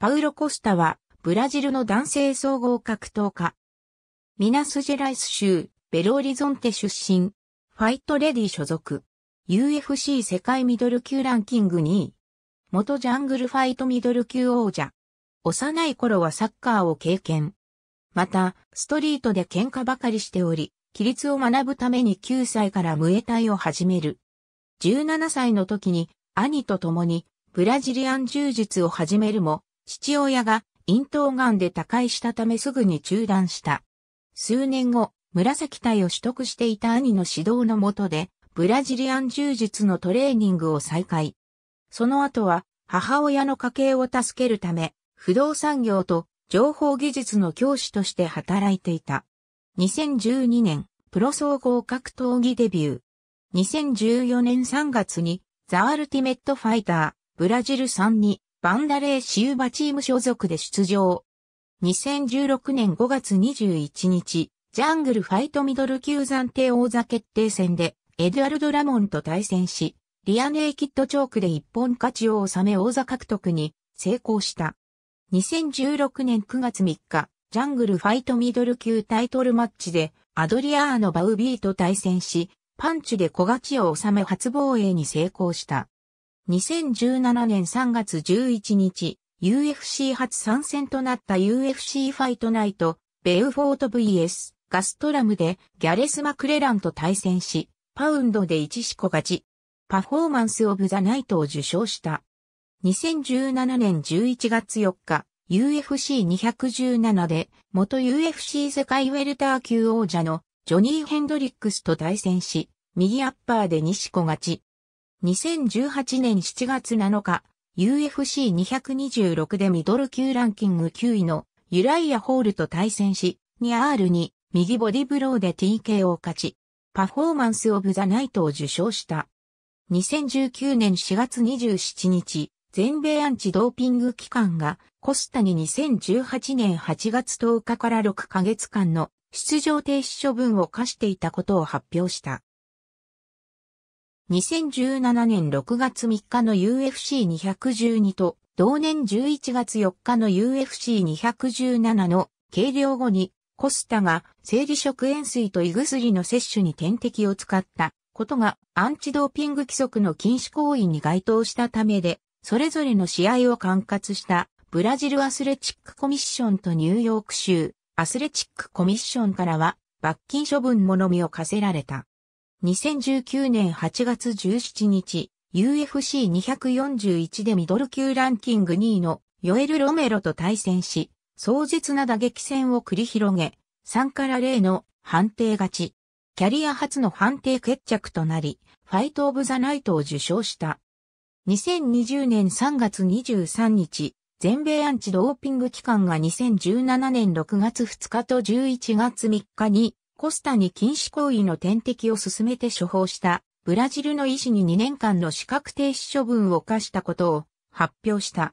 パウロ・コスタは、ブラジルの男性総合格闘家。ミナスジェライス州、ベローリゾンテ出身。ファイトレディ所属。UFC 世界ミドル級ランキング2位。元ジャングルファイトミドル級王者。幼い頃はサッカーを経験。また、ストリートで喧嘩ばかりしており、規律を学ぶために9歳からムエタイを始める。17歳の時に、兄と共に、ブラジリアン柔術を始めるも、父親が咽頭癌で他界したためすぐに中断した。数年後、紫帯を取得していた兄の指導の下で、ブラジリアン柔術のトレーニングを再開。その後は、母親の家計を助けるため、不動産業と情報技術の教師として働いていた。2012年、プロ総合格闘技デビュー。2014年3月に、ザ・アルティメット・ファイター、ブラジル3にバンダレーシウバチーム所属で出場。2016年5月21日、ジャングルファイトミドル級暫定王座決定戦で、エドゥアルド・ラモンと対戦し、リアネーキッドチョークで一本勝ちを収め王座獲得に成功した。2016年9月3日、ジャングルファイトミドル級タイトルマッチで、アドリアーノ・バウビーと対戦し、パンチで小勝ちを収め初防衛に成功した。2017年3月11日、UFC 初参戦となった UFC ファイトナイト、ベウフォート VS、ガストラムでギャレス・マクレランと対戦し、パウンドで1四個勝ち、パフォーマンス・オブ・ザ・ナイトを受賞した。2017年11月4日、UFC217 で、元 UFC 世界ウェルター級王者のジョニー・ヘンドリックスと対戦し、右アッパーで四個勝ち。2018年7月7日、UFC226 でミドル級ランキング9位のユライア・ホールと対戦し、2R に右ボディブローで TK を勝ち、パフォーマンス・オブ・ザ・ナイトを受賞した。2019年4月27日、全米アンチドーピング機関がコスタに2018年8月10日から6ヶ月間の出場停止処分を課していたことを発表した。2017年6月3日の UFC212 と同年11月4日の UFC217 の計量後にコスタが生理食塩水と胃薬の摂取に点滴を使ったことがアンチドーピング規則の禁止行為に該当したためでそれぞれの試合を管轄したブラジルアスレチックコミッションとニューヨーク州アスレチックコミッションからは罰金処分ものみを課せられた。2019年8月17日、UFC241 でミドル級ランキング2位のヨエル・ロメロと対戦し、壮絶な打撃戦を繰り広げ、3から0の判定勝ち。キャリア初の判定決着となり、ファイト・オブ・ザ・ナイトを受賞した。2020年3月23日、全米アンチドーピング機関が2017年6月2日と11月3日にコスタに禁止行為の点滴を進めて処方したブラジルの医師に2年間の資格停止処分を課したことを発表した。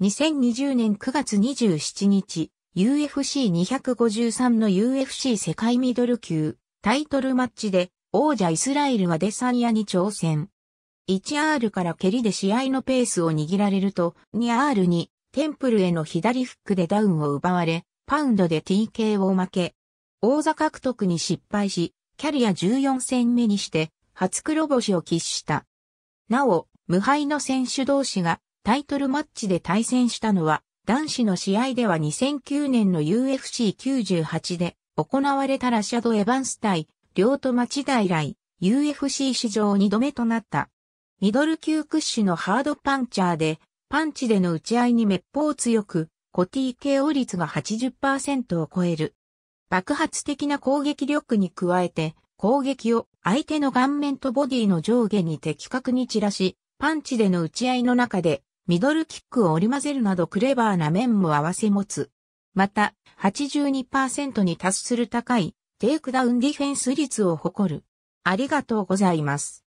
2020年9月27日、UFC253 の UFC 世界ミドル級タイトルマッチで王者イスラエルはデサニアに挑戦。1R から蹴りで試合のペースを握られると 2R にテンプルへの左フックでダウンを奪われ、パウンドで TK を負け、王座獲得に失敗し、キャリア14戦目にして初黒星を喫した。なお、無敗の選手同士がタイトルマッチで対戦したのは、男子の試合では2009年の UFC98 で行われたラシャド・エヴァンス対、両戸町大来、UFC 史上2度目となった。ミドル級屈指のハードパンチャーで、パンチでの打ち合いに滅法強く、コティ KO 率が80%を超える。爆発的な攻撃力に加えて、攻撃を相手の顔面とボディの上下に的確に散らし、パンチでの打ち合いの中で、ミドルキックを織り交ぜるなどクレバーな面も合わせ持つ。また、82%に達する高い、テイクダウンディフェンス率を誇る。ありがとうございます。